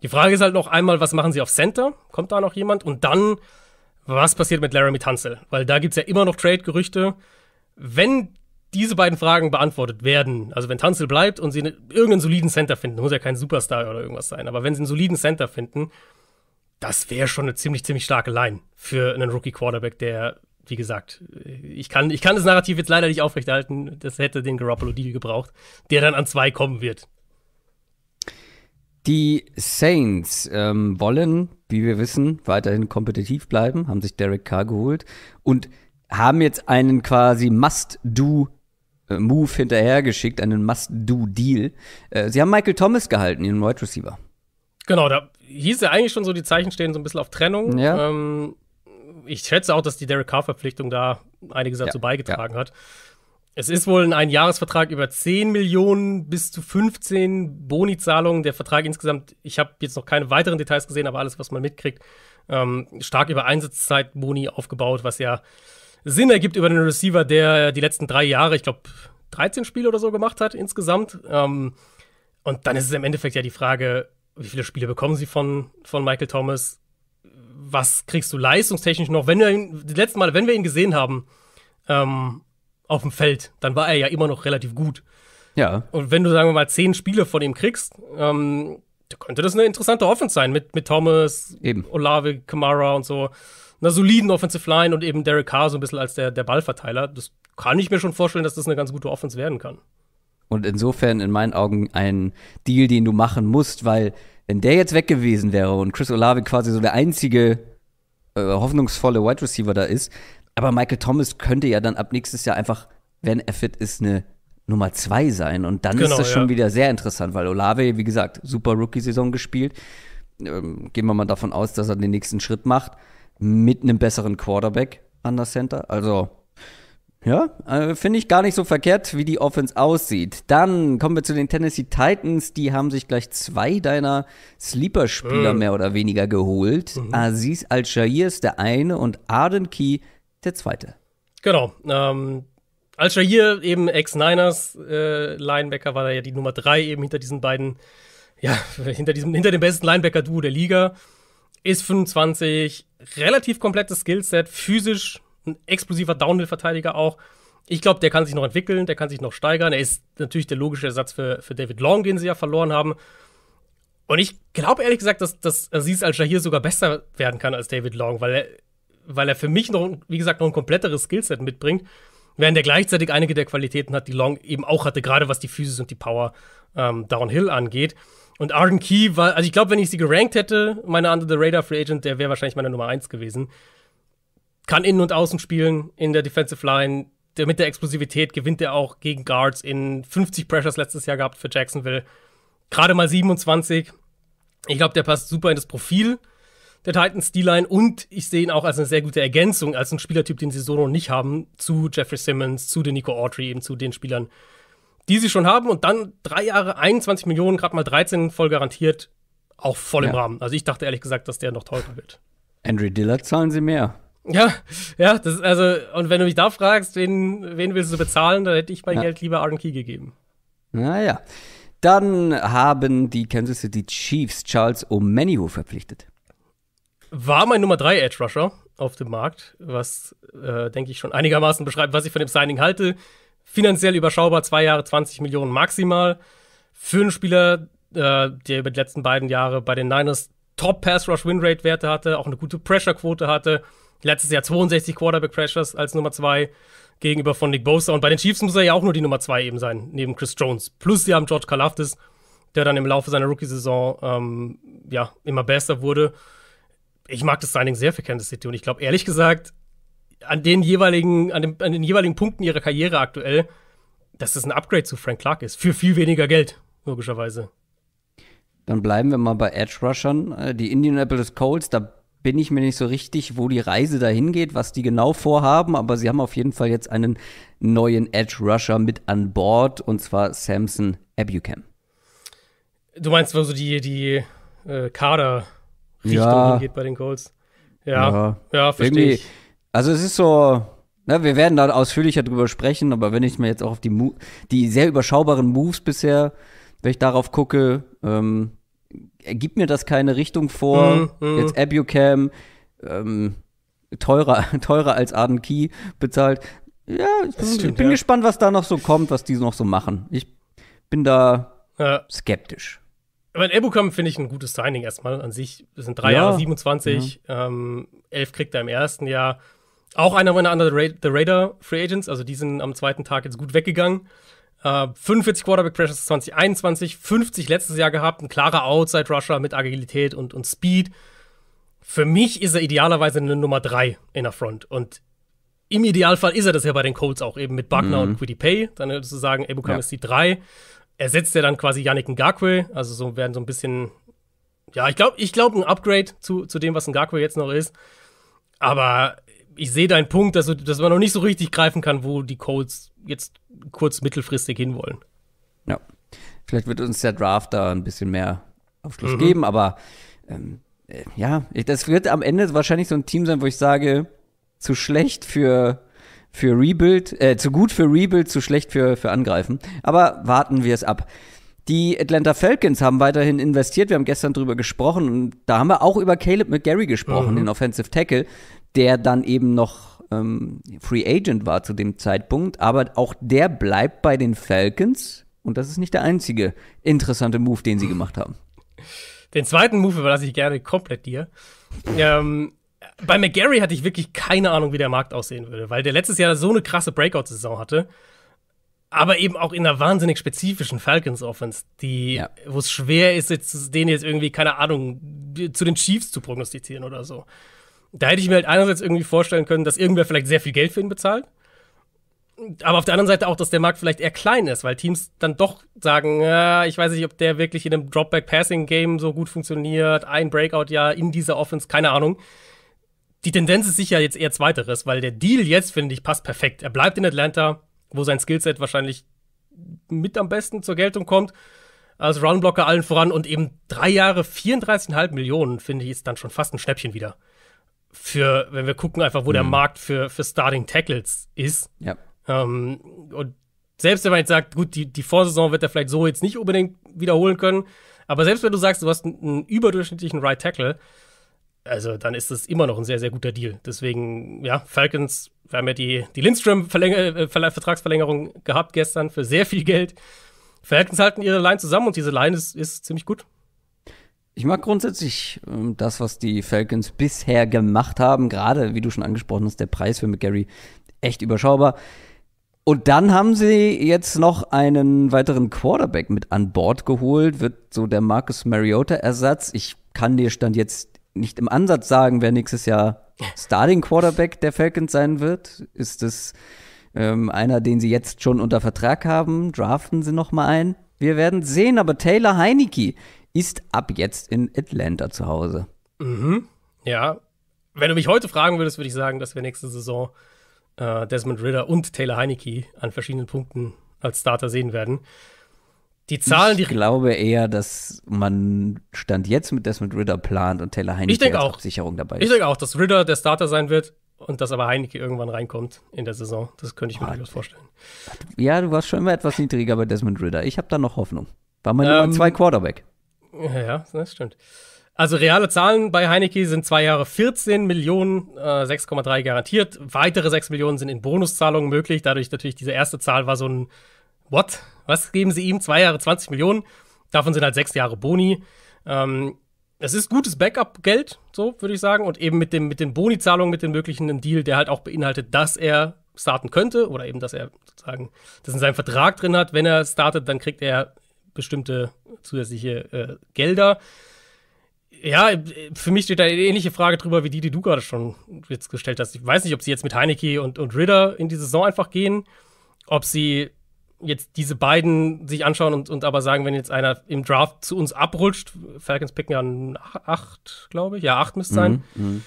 Die Frage ist halt noch einmal, was machen sie auf Center? Kommt da noch jemand? Und dann, was passiert mit Laramie Tunzel? Weil da gibt es ja immer noch Trade-Gerüchte. Wenn diese beiden Fragen beantwortet werden, also wenn Tunzel bleibt und sie ne, irgendeinen soliden Center finden, muss ja kein Superstar oder irgendwas sein, aber wenn sie einen soliden Center finden, das wäre schon eine ziemlich, ziemlich starke Line für einen Rookie-Quarterback, der wie gesagt, ich kann, ich kann das Narrativ jetzt leider nicht aufrechterhalten. Das hätte den Garoppolo Deal gebraucht, der dann an zwei kommen wird. Die Saints ähm, wollen, wie wir wissen, weiterhin kompetitiv bleiben, haben sich Derek Carr geholt und haben jetzt einen quasi Must-Do äh, Move hinterhergeschickt, einen Must-Do-Deal. Äh, sie haben Michael Thomas gehalten, ihren Wide Receiver. Genau, da hieß ja eigentlich schon so, die Zeichen stehen so ein bisschen auf Trennung. Ja. Ähm, ich schätze auch, dass die Derek Carr-Verpflichtung da einiges dazu ja, beigetragen ja. hat. Es ist wohl ein Jahresvertrag über 10 Millionen bis zu 15 Boni-Zahlungen. Der Vertrag insgesamt, ich habe jetzt noch keine weiteren Details gesehen, aber alles, was man mitkriegt, ähm, stark über Einsatzzeit Boni aufgebaut, was ja Sinn ergibt über den Receiver, der die letzten drei Jahre, ich glaube, 13 Spiele oder so gemacht hat insgesamt. Ähm, und dann ist es im Endeffekt ja die Frage, wie viele Spiele bekommen sie von, von Michael Thomas? was kriegst du leistungstechnisch noch? Wenn wir ihn, die letzten Mal, wenn wir ihn gesehen haben, ähm, auf dem Feld, dann war er ja immer noch relativ gut. Ja. Und wenn du, sagen wir mal, zehn Spiele von ihm kriegst, ähm, könnte das eine interessante Offense sein mit, mit Thomas, eben. Olave, Kamara und so. Einer soliden Offensive Line und eben Derek Carr so ein bisschen als der, der Ballverteiler. Das kann ich mir schon vorstellen, dass das eine ganz gute Offense werden kann. Und insofern in meinen Augen ein Deal, den du machen musst, weil wenn der jetzt weg gewesen wäre und Chris Olave quasi so der einzige äh, hoffnungsvolle Wide Receiver da ist, aber Michael Thomas könnte ja dann ab nächstes Jahr einfach, wenn er fit ist, eine Nummer zwei sein. Und dann genau, ist das schon wieder sehr interessant, weil Olave, wie gesagt, super Rookie-Saison gespielt. Ähm, gehen wir mal davon aus, dass er den nächsten Schritt macht mit einem besseren Quarterback an der Center. Also ja, äh, finde ich gar nicht so verkehrt, wie die Offense aussieht. Dann kommen wir zu den Tennessee Titans. Die haben sich gleich zwei deiner Sleeper-Spieler mhm. mehr oder weniger geholt. Mhm. Aziz al shahir ist der eine und Arden Key der zweite. Genau. Ähm, al shahir eben Ex-Niners-Linebacker, äh, war da ja die Nummer drei eben hinter diesen beiden, ja, hinter, diesem, hinter dem besten Linebacker-Duo der Liga. Ist 25, relativ komplettes Skillset, physisch ein explosiver Downhill-Verteidiger auch. Ich glaube, der kann sich noch entwickeln, der kann sich noch steigern. Er ist natürlich der logische Ersatz für, für David Long, den sie ja verloren haben. Und ich glaube ehrlich gesagt, dass, dass Aziz Al-Shahir sogar besser werden kann als David Long, weil er, weil er für mich noch, wie gesagt, noch ein kompletteres Skillset mitbringt, während er gleichzeitig einige der Qualitäten hat, die Long eben auch hatte, gerade was die Physis und die Power ähm, Downhill angeht. Und Arden Key war, also ich glaube, wenn ich sie gerankt hätte, meine Under the Radar Free Agent, der wäre wahrscheinlich meine Nummer 1 gewesen kann innen und außen spielen in der Defensive Line. Der, mit der Explosivität gewinnt er auch gegen Guards in 50 Pressures letztes Jahr gehabt für Jacksonville. Gerade mal 27. Ich glaube, der passt super in das Profil der Titans D-Line und ich sehe ihn auch als eine sehr gute Ergänzung, als ein Spielertyp, den sie so noch nicht haben, zu Jeffrey Simmons, zu den Nico Autry, eben zu den Spielern, die sie schon haben und dann drei Jahre, 21 Millionen, gerade mal 13 voll garantiert, auch voll ja. im Rahmen. Also ich dachte ehrlich gesagt, dass der noch teurer wird. Andrew Dillard zahlen sie mehr. Ja, ja, das also, und wenn du mich da fragst, wen, wen willst du bezahlen, dann hätte ich mein ja. Geld lieber Aaron Key gegeben. Naja. Dann haben die Kansas City Chiefs Charles Omenihu verpflichtet. War mein Nummer 3 Edge Rusher auf dem Markt, was, äh, denke ich, schon einigermaßen beschreibt, was ich von dem Signing halte. Finanziell überschaubar, zwei Jahre 20 Millionen maximal. Für einen Spieler, äh, der über die letzten beiden Jahre bei den Niners Top Pass Rush Win Rate Werte hatte, auch eine gute Pressure Quote hatte Letztes Jahr 62 Quarterback Pressures als Nummer 2 gegenüber von Nick Bosa. Und bei den Chiefs muss er ja auch nur die Nummer 2 eben sein, neben Chris Jones. Plus sie haben George Kalafdis, der dann im Laufe seiner Rookie-Saison ähm, ja, immer besser wurde. Ich mag das Signing sehr für Kansas City und ich glaube, ehrlich gesagt, an den jeweiligen, an, dem, an den jeweiligen Punkten ihrer Karriere aktuell, dass das ein Upgrade zu Frank Clark ist. Für viel weniger Geld, logischerweise. Dann bleiben wir mal bei Edge Rushern. Äh, die Indianapolis Colts, da bin ich mir nicht so richtig, wo die Reise dahin geht, was die genau vorhaben, aber sie haben auf jeden Fall jetzt einen neuen Edge Rusher mit an Bord und zwar Samson Abucam. Du meinst, wo so die, die äh, Kaderrichtung ja. hingeht bei den Colts? Ja, ja, ja verstehe ich. Also es ist so, na, ne, wir werden da ausführlicher drüber sprechen, aber wenn ich mir jetzt auch auf die, Mo die sehr überschaubaren Moves bisher, wenn ich darauf gucke, ähm, äh, gibt mir das keine Richtung vor. Mm, mm. Jetzt Abucam, ähm, teurer, teurer als Arden Key bezahlt. Ja, ich bin, stimmt, ich bin ja. gespannt, was da noch so kommt, was die noch so machen. Ich bin da ja. skeptisch. Aber in Abucam finde ich ein gutes Signing erstmal an sich. Das sind drei ja. Jahre 27, ähm, elf kriegt er im ersten Jahr. Auch einer meiner Under the Raider Free Agents, also die sind am zweiten Tag jetzt gut weggegangen. 45 äh, Quarterback Pressures 2021, 50 letztes Jahr gehabt, ein klarer Outside-Rusher mit Agilität und, und Speed. Für mich ist er idealerweise eine Nummer 3 in der Front. Und im Idealfall ist er das ja bei den Colts auch eben mit Buckner mhm. und Quiddy Pay. Dann würdest du sagen, Ebukam ja. ist die 3. Ersetzt er dann quasi Yannick Ngakwe. Also so werden so ein bisschen, ja, ich glaube, ich glaube ein Upgrade zu, zu dem, was Ngakwe jetzt noch ist. Aber ich sehe deinen Punkt, dass, dass man noch nicht so richtig greifen kann, wo die Colts jetzt kurz mittelfristig hinwollen. Ja, vielleicht wird uns der Draft da ein bisschen mehr Aufschluss mhm. geben, aber ähm, äh, ja, das wird am Ende wahrscheinlich so ein Team sein, wo ich sage, zu schlecht für für Rebuild, äh, zu gut für Rebuild, zu schlecht für, für Angreifen. Aber warten wir es ab. Die Atlanta Falcons haben weiterhin investiert. Wir haben gestern drüber gesprochen und da haben wir auch über Caleb McGarry gesprochen, mhm. den Offensive Tackle, der dann eben noch ähm, Free Agent war zu dem Zeitpunkt, aber auch der bleibt bei den Falcons und das ist nicht der einzige interessante Move, den sie gemacht haben. Den zweiten Move überlasse ich gerne komplett dir. Ähm, bei McGarry hatte ich wirklich keine Ahnung, wie der Markt aussehen würde, weil der letztes Jahr so eine krasse Breakout-Saison hatte, aber eben auch in einer wahnsinnig spezifischen Falcons-Offense, die, ja. wo es schwer ist, jetzt, den jetzt irgendwie, keine Ahnung, zu den Chiefs zu prognostizieren oder so. Da hätte ich mir halt einerseits irgendwie vorstellen können, dass irgendwer vielleicht sehr viel Geld für ihn bezahlt. Aber auf der anderen Seite auch, dass der Markt vielleicht eher klein ist, weil Teams dann doch sagen, äh, ich weiß nicht, ob der wirklich in einem Dropback-Passing-Game so gut funktioniert, ein Breakout-Jahr in dieser Offense, keine Ahnung. Die Tendenz ist sicher jetzt eher zweiteres, weil der Deal jetzt, finde ich, passt perfekt. Er bleibt in Atlanta, wo sein Skillset wahrscheinlich mit am besten zur Geltung kommt als Roundblocker allen voran und eben drei Jahre 34,5 Millionen, finde ich, ist dann schon fast ein Schnäppchen wieder für, wenn wir gucken einfach, wo mhm. der Markt für, für Starting Tackles ist. Ja. Ähm, und selbst wenn man jetzt sagt, gut, die, die Vorsaison wird er vielleicht so jetzt nicht unbedingt wiederholen können, aber selbst wenn du sagst, du hast einen, einen überdurchschnittlichen Right Tackle, also dann ist das immer noch ein sehr, sehr guter Deal. Deswegen, ja, Falcons, wir haben ja die, die Lindstrom-Vertragsverlängerung äh, gehabt gestern für sehr viel Geld. Falcons halten ihre Line zusammen und diese Line ist, ist ziemlich gut. Ich mag grundsätzlich ähm, das, was die Falcons bisher gemacht haben. Gerade, wie du schon angesprochen hast, der Preis für McGarry echt überschaubar. Und dann haben sie jetzt noch einen weiteren Quarterback mit an Bord geholt, wird so der Marcus Mariota-Ersatz. Ich kann dir Stand jetzt nicht im Ansatz sagen, wer nächstes Jahr Starting Quarterback der Falcons sein wird. Ist es ähm, einer, den sie jetzt schon unter Vertrag haben? Draften sie noch mal ein? Wir werden sehen, aber Taylor Heineke ist ab jetzt in Atlanta zu Hause. Mhm. Ja. Wenn du mich heute fragen würdest, würde ich sagen, dass wir nächste Saison äh, Desmond Ritter und Taylor Heineke an verschiedenen Punkten als Starter sehen werden. Die Zahlen, die ich glaube eher, dass man Stand jetzt mit Desmond Ritter plant und Taylor Heineke als Sicherung dabei ist. Ich denke auch, dass Ritter der Starter sein wird und dass aber Heineke irgendwann reinkommt in der Saison. Das könnte ich mir durchaus vorstellen. Ja, du warst schon immer etwas niedriger bei Desmond Ritter. Ich habe da noch Hoffnung. War mein ähm, Nummer zwei Quarterback. Ja, das stimmt. Also reale Zahlen bei Heineke sind zwei Jahre 14 Millionen, äh, 6,3 garantiert. Weitere 6 Millionen sind in Bonuszahlungen möglich. Dadurch natürlich diese erste Zahl war so ein What? Was geben sie ihm? Zwei Jahre 20 Millionen. Davon sind halt sechs Jahre Boni. Ähm, das ist gutes Backup-Geld, so würde ich sagen. Und eben mit, dem, mit den Boni-Zahlungen, mit dem möglichen Deal, der halt auch beinhaltet, dass er starten könnte oder eben, dass er sozusagen das in seinem Vertrag drin hat. Wenn er startet, dann kriegt er bestimmte zusätzliche äh, Gelder. Ja, äh, für mich steht da eine ähnliche Frage drüber, wie die, die du gerade schon jetzt gestellt hast. Ich weiß nicht, ob sie jetzt mit Heineke und, und Ritter in die Saison einfach gehen, ob sie jetzt diese beiden sich anschauen und, und aber sagen, wenn jetzt einer im Draft zu uns abrutscht, Falcons picken ja acht, glaube ich, ja, acht müsste sein, mhm, mhm,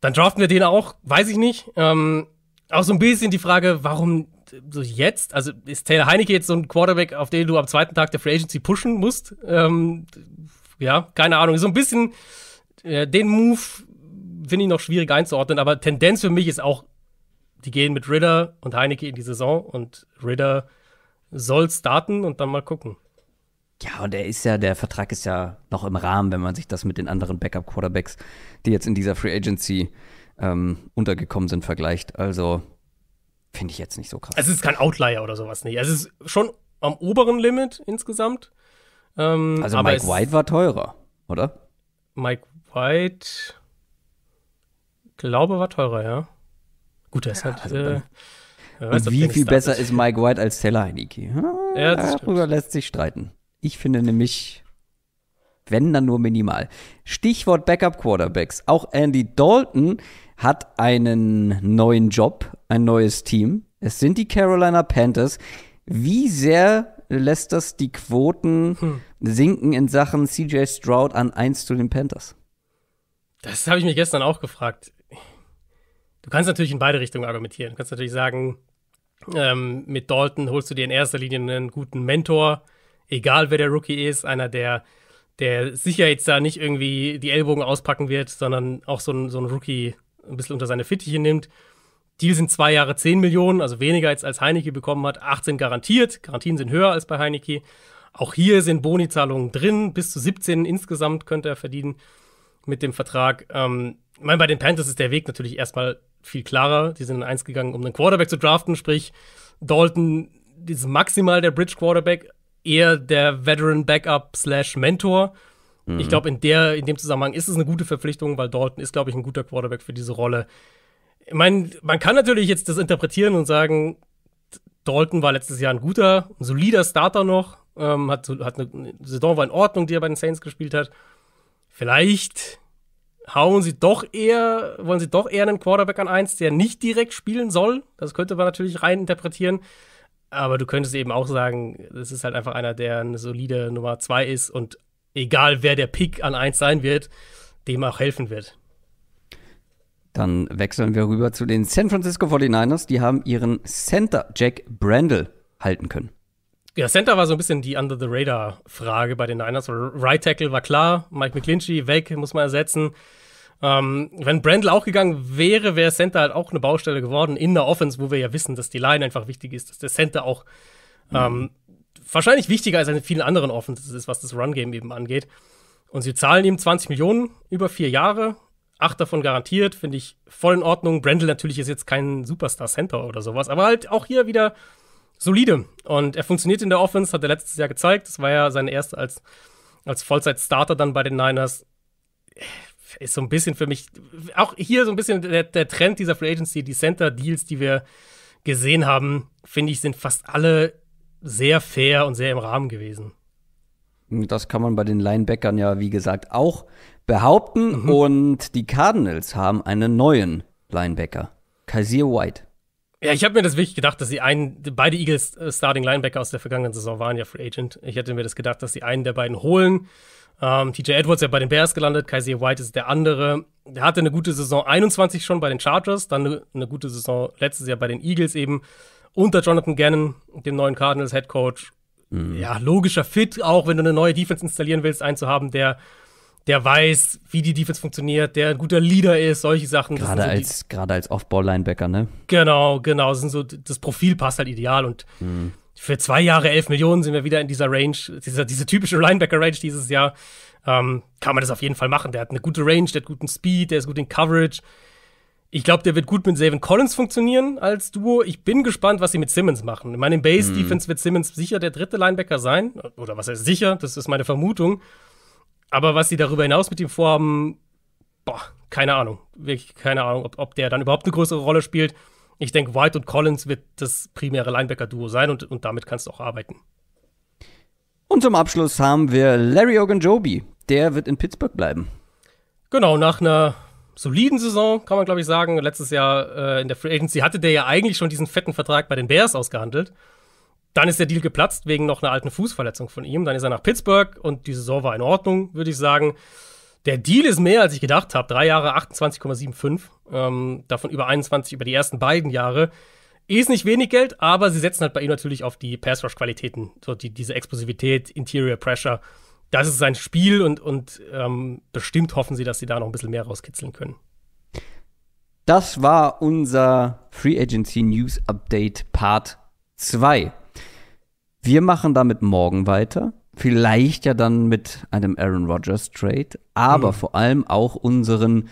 dann draften wir den auch, weiß ich nicht. Ähm, auch so ein bisschen die Frage, warum so jetzt, also ist Taylor Heineke jetzt so ein Quarterback, auf den du am zweiten Tag der Free Agency pushen musst? Ähm, ja, keine Ahnung. So ein bisschen äh, den Move finde ich noch schwierig einzuordnen, aber Tendenz für mich ist auch, die gehen mit Ritter und Heineke in die Saison und Ritter soll starten und dann mal gucken. Ja, und er ist ja, der Vertrag ist ja noch im Rahmen, wenn man sich das mit den anderen Backup-Quarterbacks, die jetzt in dieser Free Agency ähm, untergekommen sind, vergleicht. Also Finde ich jetzt nicht so krass. Also es ist kein Outlier oder sowas nicht. Also es ist schon am oberen Limit insgesamt. Ähm, also Mike White war teurer, oder? Mike White, glaube, war teurer, ja. Gut, er ist halt. Also äh, wie viel besser ist Mike White als Teller, Heineke? Hm, ja, ah, darüber stimmt. lässt sich streiten. Ich finde nämlich, wenn dann nur minimal. Stichwort Backup Quarterbacks. Auch Andy Dalton hat einen neuen Job, ein neues Team. Es sind die Carolina Panthers. Wie sehr lässt das die Quoten hm. sinken in Sachen CJ Stroud an 1 zu den Panthers? Das habe ich mir gestern auch gefragt. Du kannst natürlich in beide Richtungen argumentieren. Du kannst natürlich sagen, ähm, mit Dalton holst du dir in erster Linie einen guten Mentor, egal wer der Rookie ist, einer, der der sicher jetzt da nicht irgendwie die Ellbogen auspacken wird, sondern auch so ein, so ein Rookie ein bisschen unter seine Fittiche nimmt. Deal sind zwei Jahre 10 Millionen, also weniger jetzt als Heineke bekommen hat, 18 garantiert, Garantien sind höher als bei Heineke. Auch hier sind Bonizahlungen drin, bis zu 17 insgesamt könnte er verdienen mit dem Vertrag. Ähm, ich meine, bei den Panthers ist der Weg natürlich erstmal viel klarer. Die sind in eins gegangen, um einen Quarterback zu draften, sprich Dalton ist maximal der Bridge Quarterback, eher der Veteran Backup slash Mentor. Mhm. Ich glaube, in, der, in dem Zusammenhang ist es eine gute Verpflichtung, weil Dalton ist, glaube ich, ein guter Quarterback für diese Rolle. Ich meine, man kann natürlich jetzt das interpretieren und sagen, Dalton war letztes Jahr ein guter, ein solider Starter noch, ähm, hat, hat eine Saison war in Ordnung, die er bei den Saints gespielt hat. Vielleicht hauen sie doch eher, wollen sie doch eher einen Quarterback an eins, der nicht direkt spielen soll. Das könnte man natürlich rein interpretieren. Aber du könntest eben auch sagen, es ist halt einfach einer, der eine solide Nummer 2 ist und egal wer der Pick an 1 sein wird, dem auch helfen wird. Dann wechseln wir rüber zu den San Francisco 49ers. Die haben ihren Center Jack Brandle halten können. Ja, Center war so ein bisschen die Under-the-Radar-Frage bei den Niners. Right Tackle war klar, Mike McClinchy weg, muss man ersetzen. Ähm, wenn Brandl auch gegangen wäre, wäre Center halt auch eine Baustelle geworden in der Offense, wo wir ja wissen, dass die Line einfach wichtig ist, dass der Center auch mhm. ähm, wahrscheinlich wichtiger als in vielen anderen Offenses ist, was das Run-Game eben angeht. Und sie zahlen ihm 20 Millionen über vier Jahre, acht davon garantiert, finde ich voll in Ordnung. Brandl natürlich ist jetzt kein Superstar-Center oder sowas, aber halt auch hier wieder solide. Und er funktioniert in der Offense, hat er letztes Jahr gezeigt. Das war ja sein erste als, als Vollzeit-Starter dann bei den Niners ist so ein bisschen für mich, auch hier so ein bisschen der, der Trend dieser Free Agency, die Center-Deals, die wir gesehen haben, finde ich, sind fast alle sehr fair und sehr im Rahmen gewesen. Das kann man bei den Linebackern ja, wie gesagt, auch behaupten. Mhm. Und die Cardinals haben einen neuen Linebacker, Kaiser White. Ja, ich habe mir das wirklich gedacht, dass sie einen, beide Eagles äh, Starting Linebacker aus der vergangenen Saison waren ja Free Agent. Ich hätte mir das gedacht, dass sie einen der beiden holen ähm, TJ Edwards ist ja bei den Bears gelandet, Kaiser White ist der andere. Der hatte eine gute Saison 21 schon bei den Chargers, dann eine, gute Saison letztes Jahr bei den Eagles eben. Unter Jonathan Gannon, dem neuen Cardinals Head Coach. Mhm. Ja, logischer Fit, auch wenn du eine neue Defense installieren willst, einen zu haben, der, der weiß, wie die Defense funktioniert, der ein guter Leader ist, solche Sachen. Gerade so als, gerade als Off-Ball-Linebacker, ne? Genau, genau. Das, sind so, das Profil passt halt ideal und mhm für zwei Jahre 11 Millionen sind wir wieder in dieser Range, dieser, diese typische Linebacker-Range dieses Jahr. Ähm, kann man das auf jeden Fall machen. Der hat eine gute Range, der hat guten Speed, der ist gut in Coverage. Ich glaube, der wird gut mit Savin Collins funktionieren als Duo. Ich bin gespannt, was sie mit Simmons machen. In meinem Base hm. Defense wird Simmons sicher der dritte Linebacker sein. Oder was heißt sicher? Das ist meine Vermutung. Aber was sie darüber hinaus mit ihm vorhaben, boah, keine Ahnung. Wirklich keine Ahnung, ob, ob der dann überhaupt eine größere Rolle spielt ich denke, White und Collins wird das primäre Linebacker-Duo sein und, und damit kannst du auch arbeiten. Und zum Abschluss haben wir Larry Ogunjobi. Der wird in Pittsburgh bleiben. Genau, nach einer soliden Saison, kann man glaube ich sagen. Letztes Jahr äh, in der Free Agency hatte der ja eigentlich schon diesen fetten Vertrag bei den Bears ausgehandelt. Dann ist der Deal geplatzt wegen noch einer alten Fußverletzung von ihm. Dann ist er nach Pittsburgh und die Saison war in Ordnung, würde ich sagen. Der Deal ist mehr, als ich gedacht habe. Drei Jahre 28,75, ähm, davon über 21 über die ersten beiden Jahre. Ist nicht wenig Geld, aber sie setzen halt bei ihm natürlich auf die Pass-Rush-Qualitäten. So die, diese Explosivität, Interior Pressure. Das ist sein Spiel und, und ähm, bestimmt hoffen sie, dass sie da noch ein bisschen mehr rauskitzeln können. Das war unser Free Agency News Update Part 2. Wir machen damit morgen weiter. Vielleicht ja dann mit einem Aaron Rodgers Trade, aber mhm. vor allem auch unseren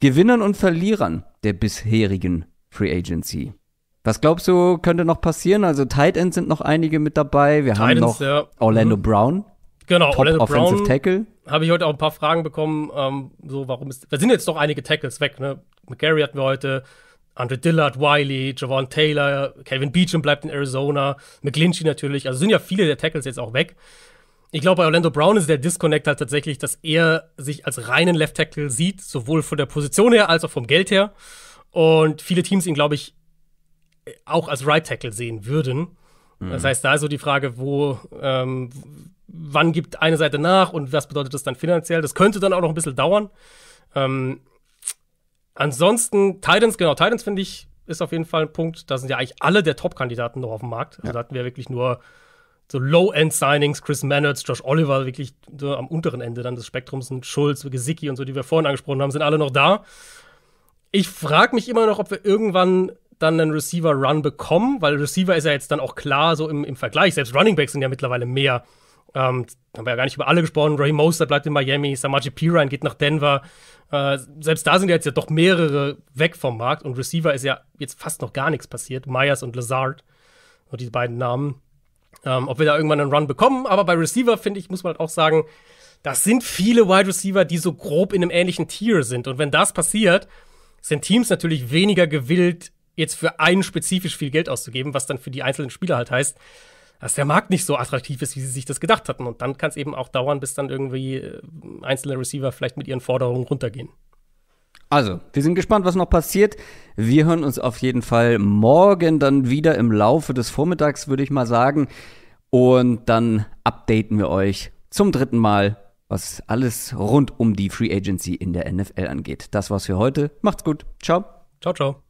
Gewinnern und Verlierern der bisherigen Free Agency. Was glaubst du, könnte noch passieren? Also Tight Ends sind noch einige mit dabei. Wir Titans, haben noch ja. Orlando mhm. Brown. Genau, Top Orlando Offensive Brown. Tackle. Habe ich heute auch ein paar Fragen bekommen. Ähm, so, warum ist. Da sind jetzt doch einige Tackles weg, ne? McGarry hatten wir heute. Andre Dillard, Wiley, Javon Taylor, Kevin Beecham bleibt in Arizona, McGlinchey natürlich. Also sind ja viele der Tackles jetzt auch weg. Ich glaube, bei Orlando Brown ist der Disconnect halt tatsächlich, dass er sich als reinen Left Tackle sieht, sowohl von der Position her als auch vom Geld her. Und viele Teams ihn, glaube ich, auch als Right Tackle sehen würden. Mhm. Das heißt, da ist so die Frage, wo, ähm, wann gibt eine Seite nach und was bedeutet das dann finanziell? Das könnte dann auch noch ein bisschen dauern. Ähm, ansonsten, Titans, genau, Titans finde ich, ist auf jeden Fall ein Punkt. Da sind ja eigentlich alle der Top-Kandidaten noch auf dem Markt. Also ja. da hatten wir wirklich nur so Low-End-Signings, Chris Mannertz, Josh Oliver, wirklich so am unteren Ende dann des Spektrums sind Schulz, Gesicki und so, die wir vorhin angesprochen haben, sind alle noch da. Ich frage mich immer noch, ob wir irgendwann dann einen Receiver-Run bekommen, weil Receiver ist ja jetzt dann auch klar, so im, im Vergleich. Selbst Runningbacks sind ja mittlerweile mehr. Ähm, haben wir ja gar nicht über alle gesprochen. Ray Mostert bleibt in Miami, Samaji Piran geht nach Denver. Äh, selbst da sind ja jetzt ja doch mehrere weg vom Markt und Receiver ist ja jetzt fast noch gar nichts passiert. Myers und Lazard, nur die beiden Namen. Ähm, ob wir da irgendwann einen Run bekommen, aber bei Receiver, finde ich, muss man halt auch sagen, das sind viele Wide Receiver, die so grob in einem ähnlichen Tier sind. Und wenn das passiert, sind Teams natürlich weniger gewillt, jetzt für einen spezifisch viel Geld auszugeben, was dann für die einzelnen Spieler halt heißt, dass der Markt nicht so attraktiv ist, wie sie sich das gedacht hatten. Und dann kann es eben auch dauern, bis dann irgendwie äh, einzelne Receiver vielleicht mit ihren Forderungen runtergehen. Also, wir sind gespannt, was noch passiert. Wir hören uns auf jeden Fall morgen dann wieder im Laufe des Vormittags, würde ich mal sagen. Und dann updaten wir euch zum dritten Mal, was alles rund um die Free Agency in der NFL angeht. Das war's für heute. Macht's gut. Ciao. Ciao, ciao.